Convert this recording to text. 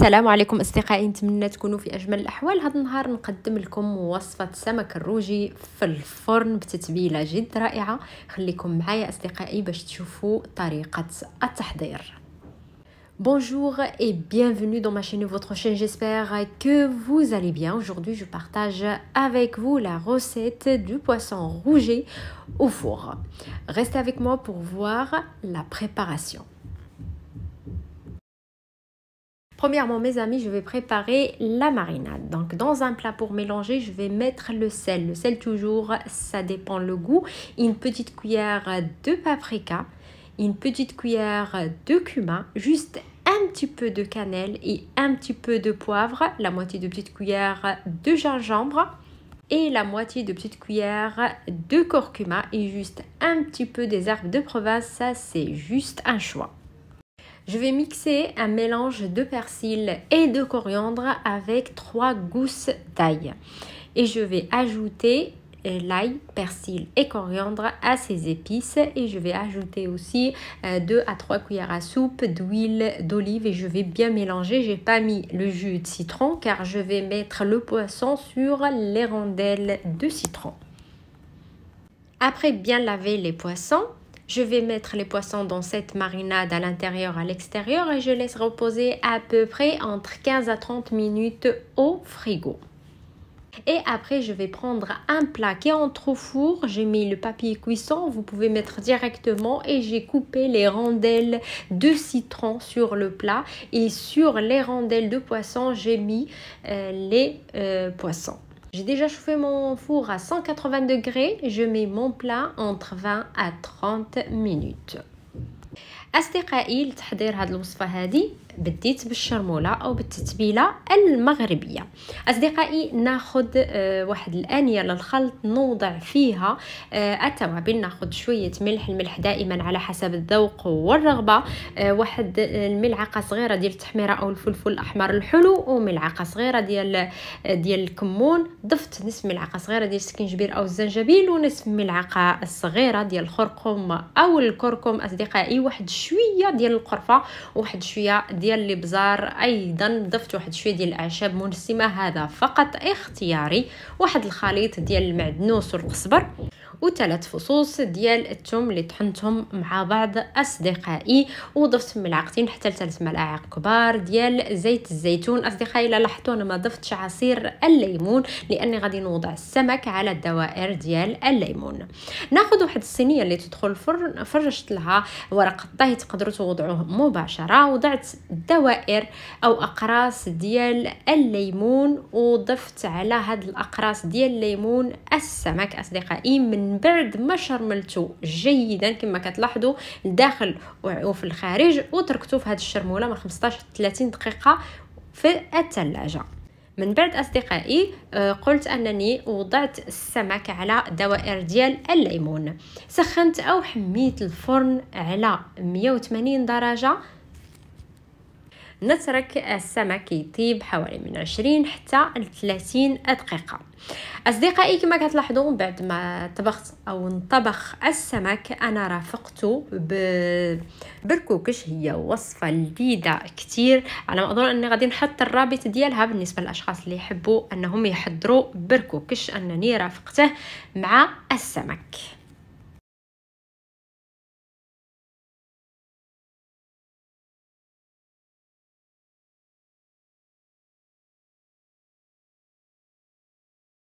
Bonjour et bienvenue dans ma chaîne votre chaîne. J'espère que vous allez bien. Aujourd'hui, je partage avec vous la recette du poisson rouget au four. Restez avec moi pour voir la préparation. Premièrement, mes amis, je vais préparer la marinade. Donc, dans un plat pour mélanger, je vais mettre le sel. Le sel, toujours, ça dépend le goût. Une petite cuillère de paprika, une petite cuillère de cumin, juste un petit peu de cannelle et un petit peu de poivre, la moitié de petite cuillère de gingembre et la moitié de petite cuillère de curcuma et juste un petit peu des herbes de province. Ça, c'est juste un choix. Je vais mixer un mélange de persil et de coriandre avec trois gousses d'ail. Et je vais ajouter l'ail, persil et coriandre à ces épices et je vais ajouter aussi 2 euh, à 3 cuillères à soupe d'huile d'olive et je vais bien mélanger. J'ai pas mis le jus de citron car je vais mettre le poisson sur les rondelles de citron. Après bien laver les poissons, je vais mettre les poissons dans cette marinade à l'intérieur, à l'extérieur et je laisse reposer à peu près entre 15 à 30 minutes au frigo. Et après, je vais prendre un plat qui est entre four. J'ai mis le papier cuisson, vous pouvez mettre directement. Et j'ai coupé les rondelles de citron sur le plat. Et sur les rondelles de poisson, j'ai mis euh, les euh, poissons. J'ai déjà chauffé mon four à 180 degrés. Je mets mon plat entre 20 à 30 minutes. أصدقائي لتحضير هذه الوصفة هذه بديت بالشرمولة أو بالتتبيلة المغربية أصدقائي ناخد آه، واحد الآنية للخلط نوضع فيها آه، التوابل ناخد شوية ملح الملح دائما على حسب الذوق والرغبة آه، واحد الملعقة صغيرة ديال التحميرة أو الفلفل الأحمر الحلو وملعقة صغيرة ديال ديال الكمون ضفت نصف ملعقة صغيرة ديال السكنجبير أو الزنجبيل ونصف ملعقة صغيرة ديال الخرقوم أو الكركم أصدقائي واحد شوية ديال القرفة واحد شوية ديال ديال الابزار ايضا ضفت واحد شويه ديال الاعشاب منسمه هذا فقط اختياري واحد الخليط ديال المعدنوس والقزبر وثلاث فصوص ديال الثوم اللي طحنتهم مع بعض اصدقائي وضفت ملعقتين حتى لثلاث ملاعق كبار ديال زيت الزيتون اصدقائي الا لاحظتوا انا ما ضفتش عصير الليمون لاني غادي نوضع السمك على الدوائر ديال الليمون ناخذ واحد الصينيه اللي تدخل الفرن فرشت لها ورق الطهي تقدروا توضعوه مباشره وضعت دوائر او اقراص ديال الليمون وضفت على هاد الاقراص ديال الليمون السمك اصدقائي من من بعد ما شرملتو جيدا كما كتلاحظوا الداخل وفي الخارج وتركتو في هذه الشرموله من 15 30 دقيقه في الثلاجه من بعد اصدقائي آه، قلت انني وضعت السمك على دوائر ديال الليمون سخنت او حميت الفرن على 180 درجه نترك السمك يطيب حوالي من 20 حتى 30 دقيقه اصدقائي كما كتلاحظوا بعد ما طبخت او انطبخ السمك انا رافقته بالكوكش هي وصفه لذيذه كتير على ما اظن اني غادي نحط الرابط ديالها بالنسبه للاشخاص اللي يحبوا انهم يحضروا بركوكش انني رافقته مع السمك